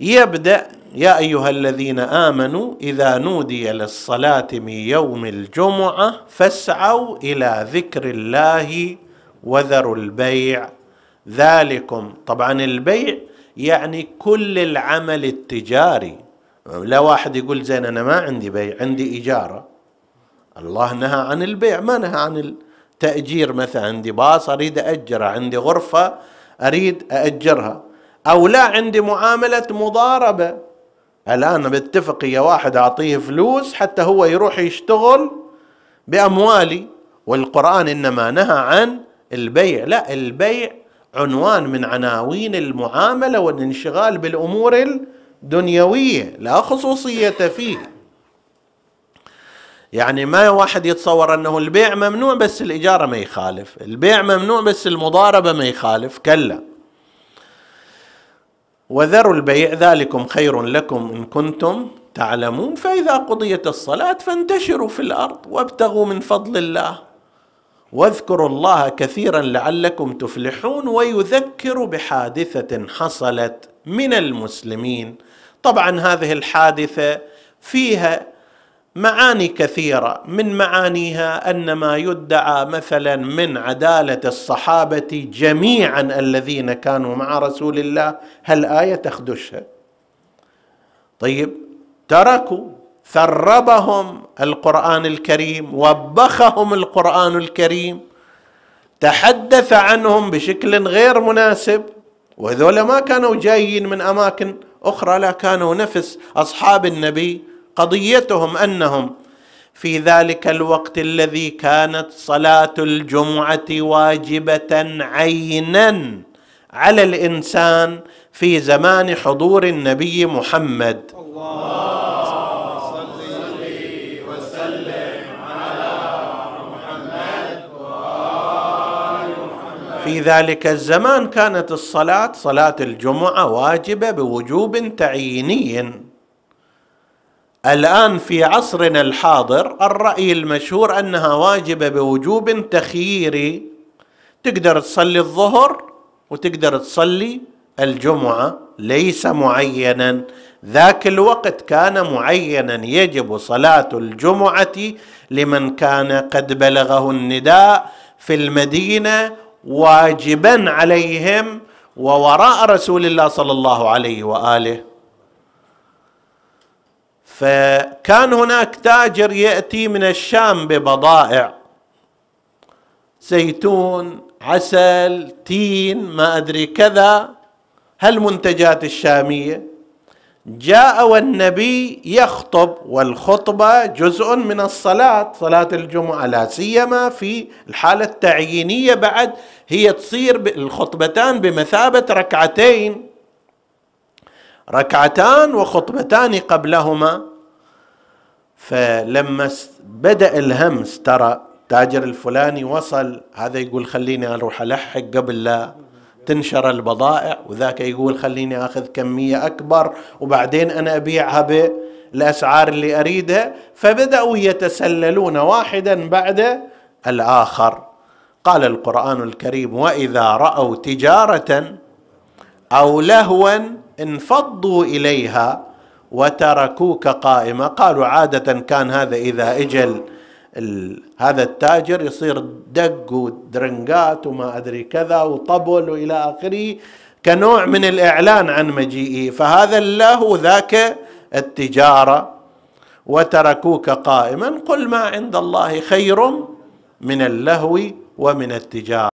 يبدا يا ايها الذين امنوا اذا نودي للصلاه من يوم الجمعه فاسعوا الى ذكر الله وذروا البيع ذلكم طبعا البيع يعني كل العمل التجاري لا واحد يقول زين انا ما عندي بيع عندي اجاره الله نهى عن البيع ما نهى عن التاجير مثلا عندي باص اريد اجره عندي غرفه اريد ااجرها أو لا عندي معاملة مضاربة الآن بتفق يا واحد أعطيه فلوس حتى هو يروح يشتغل بأموالي والقرآن إنما نهى عن البيع لا البيع عنوان من عناوين المعاملة والانشغال بالأمور الدنيوية لا خصوصية فيه يعني ما واحد يتصور أنه البيع ممنوع بس الإجارة ما يخالف البيع ممنوع بس المضاربة ما يخالف كلا وذروا البيع ذلكم خير لكم ان كنتم تعلمون فاذا قضيت الصلاه فانتشروا في الارض وابتغوا من فضل الله واذكروا الله كثيرا لعلكم تفلحون ويذكر بحادثه حصلت من المسلمين طبعا هذه الحادثه فيها معاني كثيره من معانيها ان ما يدعى مثلا من عداله الصحابه جميعا الذين كانوا مع رسول الله هل ايه تخدشها طيب تركوا ثربهم القران الكريم وبخهم القران الكريم تحدث عنهم بشكل غير مناسب وذولا ما كانوا جايين من اماكن اخرى لا كانوا نفس اصحاب النبي قضيتهم انهم في ذلك الوقت الذي كانت صلاه الجمعه واجبه عينا على الانسان في زمان حضور النبي محمد الله وسلم على محمد محمد في ذلك الزمان كانت الصلاة صلاة الجمعة واجبة بوجوب تعييني الان في عصرنا الحاضر الراي المشهور انها واجبه بوجوب تخييري تقدر تصلي الظهر وتقدر تصلي الجمعه ليس معينا ذاك الوقت كان معينا يجب صلاه الجمعه لمن كان قد بلغه النداء في المدينه واجبا عليهم ووراء رسول الله صلى الله عليه واله فكان هناك تاجر ياتي من الشام ببضائع زيتون عسل تين ما ادري كذا هالمنتجات الشاميه جاء والنبي يخطب والخطبه جزء من الصلاه صلاه الجمعه لا سيما في الحاله التعيينيه بعد هي تصير الخطبتان بمثابه ركعتين ركعتان وخطبتان قبلهما فلما بدا الهمس ترى تاجر الفلاني وصل هذا يقول خليني اروح الحق قبل لا تنشر البضائع وذاك يقول خليني اخذ كميه اكبر وبعدين انا ابيعها بالاسعار اللي اريدها فبداوا يتسللون واحدا بعد الاخر قال القران الكريم واذا راوا تجاره او لهوا انفضوا اليها وتركوك قائمه قالوا عاده كان هذا اذا اجل هذا التاجر يصير دق ودرنقات وما ادري كذا وطبل والى اخره كنوع من الاعلان عن مجيئه فهذا الله ذاك التجاره وتركوك قائما قل ما عند الله خير من اللهو ومن التجاره